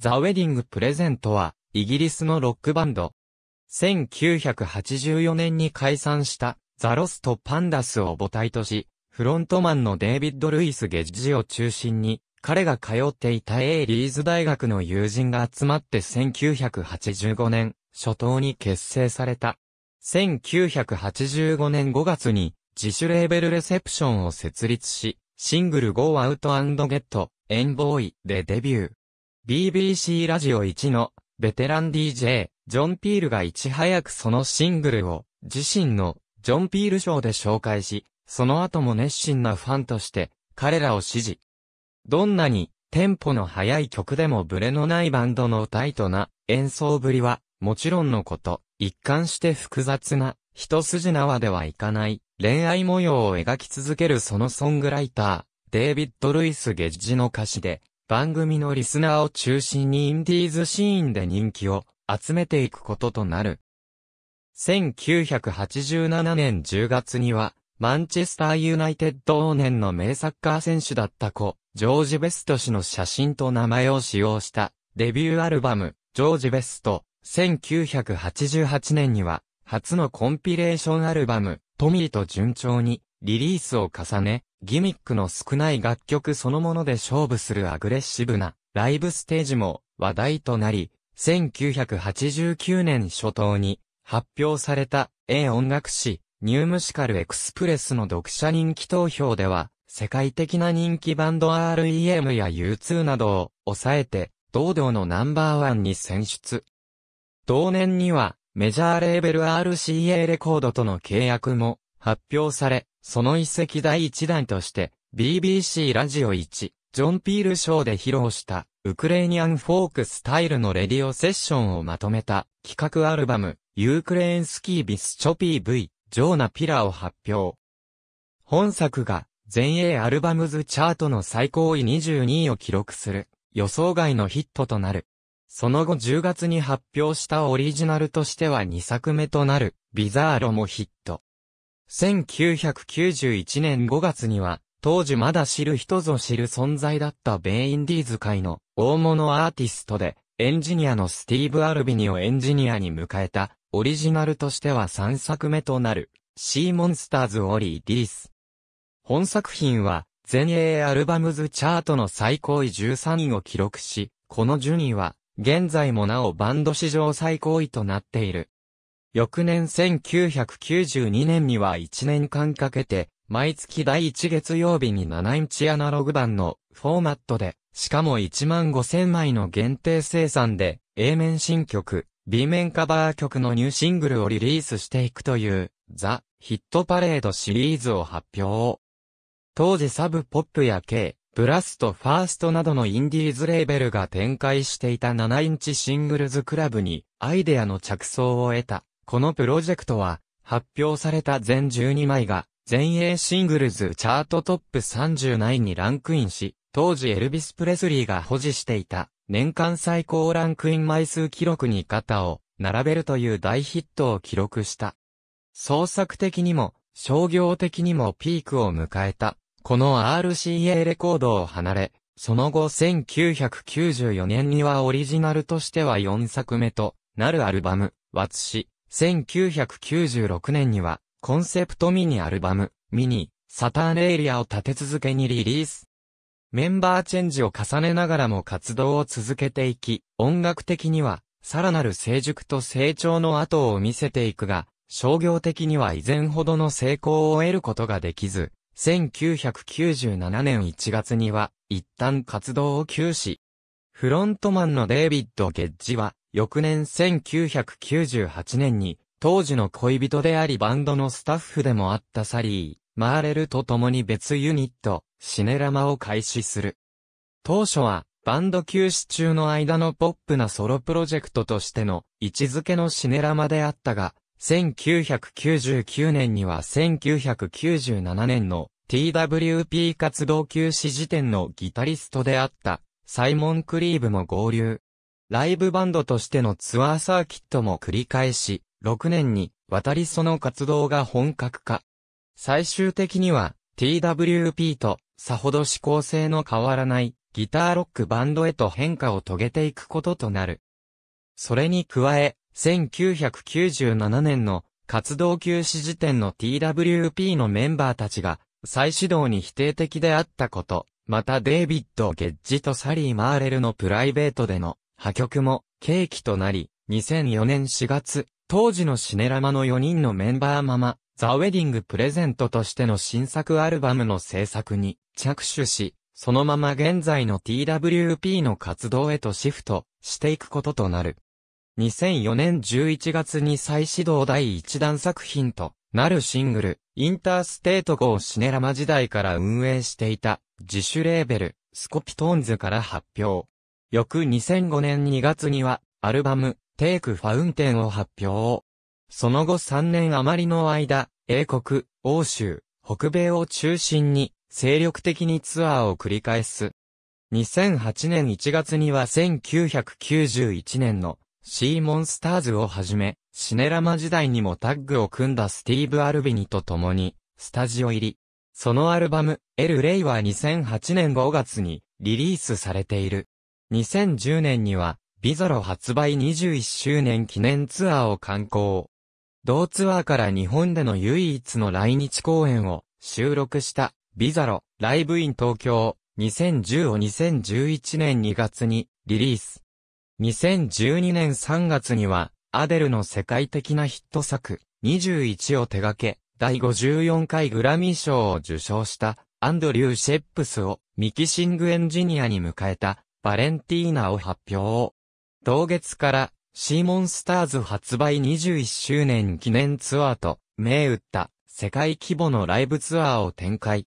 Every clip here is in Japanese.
ザ・ウェディング・プレゼントは、イギリスのロックバンド。1984年に解散した、ザ・ロスト・パンダスを母体とし、フロントマンのデイビッド・ルイス・ゲッジを中心に、彼が通っていたエイリーズ大学の友人が集まって1985年、初頭に結成された。1985年5月に、自主レーベルレセプションを設立し、シングル Go Out and Get, Envoy でデビュー。BBC ラジオ1のベテラン DJ、ジョン・ピールがいち早くそのシングルを自身のジョン・ピール賞で紹介し、その後も熱心なファンとして彼らを支持。どんなにテンポの速い曲でもブレのないバンドのタイトな演奏ぶりはもちろんのこと、一貫して複雑な一筋縄ではいかない恋愛模様を描き続けるそのソングライター、デイビッド・ルイス・ゲッジの歌詞で番組のリスナーを中心にインディーズシーンで人気を集めていくこととなる。1987年10月には、マンチェスターユナイテッド王年の名サッカー選手だった子、ジョージ・ベスト氏の写真と名前を使用したデビューアルバム、ジョージ・ベスト、1988年には、初のコンピレーションアルバム、トミーと順調にリリースを重ね、ギミックの少ない楽曲そのもので勝負するアグレッシブなライブステージも話題となり、1989年初頭に発表された A 音楽誌ニュームシカルエクスプレスの読者人気投票では、世界的な人気バンド REM や U2 などを抑えて、堂々のナンバーワンに選出。同年には、メジャーレーベル RCA レコードとの契約も発表され、その一席第一弾として、BBC ラジオ1、ジョン・ピール賞で披露した、ウクレーニアンフォークスタイルのレディオセッションをまとめた、企画アルバム、ユークレーンスキービスチョピー V、ジョーナ・ピラを発表。本作が、全英アルバムズチャートの最高位22位を記録する、予想外のヒットとなる。その後10月に発表したオリジナルとしては2作目となる、ビザーロもヒット。1991年5月には、当時まだ知る人ぞ知る存在だったベインディーズ界の大物アーティストで、エンジニアのスティーブ・アルビニをエンジニアに迎えた、オリジナルとしては3作目となる、シー・モンスターズ・オリー・ディリス。本作品は、全英アルバムズチャートの最高位13位を記録し、この順位は、現在もなおバンド史上最高位となっている。翌年1992年には1年間かけて、毎月第1月曜日に7インチアナログ版のフォーマットで、しかも1万5000枚の限定生産で、A 面新曲、B 面カバー曲のニューシングルをリリースしていくという、ザ・ヒットパレードシリーズを発表。当時サブポップや K、ブラストファーストなどのインディーズレーベルが展開していた7インチシングルズクラブにアイデアの着想を得たこのプロジェクトは、発表された全12枚が、全英シングルズチャートトップ30内にランクインし、当時エルビス・プレスリーが保持していた年間最高ランクイン枚数記録に肩を並べるという大ヒットを記録した。創作的にも商業的にもピークを迎えた。この RCA レコードを離れ、その後1994年にはオリジナルとしては4作目となるアルバム、ワツシ、1996年には、コンセプトミニアルバム、ミニ、サターンエリアを立て続けにリリース。メンバーチェンジを重ねながらも活動を続けていき、音楽的には、さらなる成熟と成長の後を見せていくが、商業的には以前ほどの成功を得ることができず、1997年1月には、一旦活動を休止。フロントマンのデイビッド・ゲッジは、翌年1998年に、当時の恋人でありバンドのスタッフでもあったサリー、マーレルと共に別ユニット、シネラマを開始する。当初は、バンド休止中の間のポップなソロプロジェクトとしての位置づけのシネラマであったが、1999年には1997年の TWP 活動休止時点のギタリストであったサイモン・クリーブも合流。ライブバンドとしてのツアーサーキットも繰り返し、6年に渡りその活動が本格化。最終的には TWP とさほど指向性の変わらないギターロックバンドへと変化を遂げていくこととなる。それに加え、1997年の活動休止時点の TWP のメンバーたちが再始動に否定的であったこと、またデイビッド・ゲッジとサリー・マーレルのプライベートでの破局も契機となり、2004年4月、当時のシネラマの4人のメンバーママ、ザ・ウェディング・プレゼントとしての新作アルバムの制作に着手し、そのまま現在の TWP の活動へとシフトしていくこととなる。2004年11月に再始動第1弾作品となるシングル、インターステート号シネラマ時代から運営していた自主レーベル、スコピトーンズから発表。翌2005年2月には、アルバム、テイクファウンテンを発表。その後3年余りの間、英国、欧州、北米を中心に、精力的にツアーを繰り返す。2008年1月には1991年のシーモンスターズをはじめ、シネラマ時代にもタッグを組んだスティーブ・アルビニと共に、スタジオ入り。そのアルバム、エル・レイは2008年5月にリリースされている。2010年には、ビゾロ発売21周年記念ツアーを観光。同ツアーから日本での唯一の来日公演を収録したビザロライブイン東京2010を2011年2月にリリース。2012年3月にはアデルの世界的なヒット作21を手掛け第54回グラミー賞を受賞したアンドリュー・シェップスをミキシングエンジニアに迎えたバレンティーナを発表。同月から、シーモンスターズ発売21周年記念ツアーと、銘打った、世界規模のライブツアーを展開。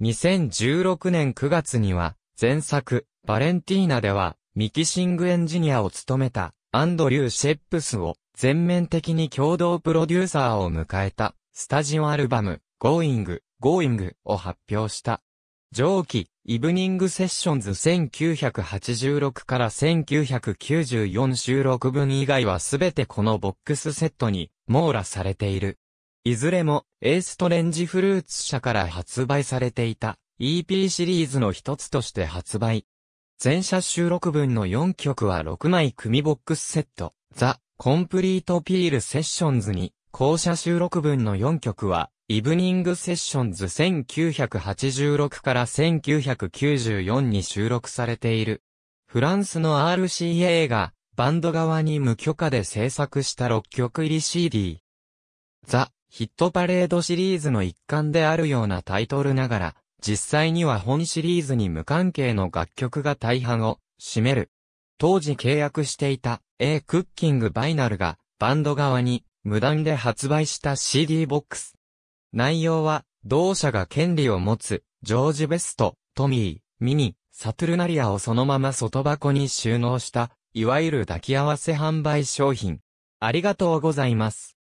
2016年9月には、前作、バレンティーナでは、ミキシングエンジニアを務めた、アンドリュー・シェップスを、全面的に共同プロデューサーを迎えた、スタジオアルバム、Going, Going を発表した。上記、イブニングセッションズ1986から1994収録分以外はすべてこのボックスセットに網羅されている。いずれも、エーストレンジフルーツ社から発売されていた EP シリーズの一つとして発売。全社収録分の4曲は6枚組ボックスセット、ザ・コンプリートピールセッションズに、校舎収録分の4曲はイブニングセッションズ1986から1994に収録されている。フランスの RCA がバンド側に無許可で制作した6曲入り CD。ザ・ヒットパレードシリーズの一環であるようなタイトルながら、実際には本シリーズに無関係の楽曲が大半を占める。当時契約していた A クッキングバイナルがバンド側に無断で発売した CD ボックス。内容は、同社が権利を持つ、ジョージ・ベスト、トミー、ミニ、サトゥルナリアをそのまま外箱に収納した、いわゆる抱き合わせ販売商品。ありがとうございます。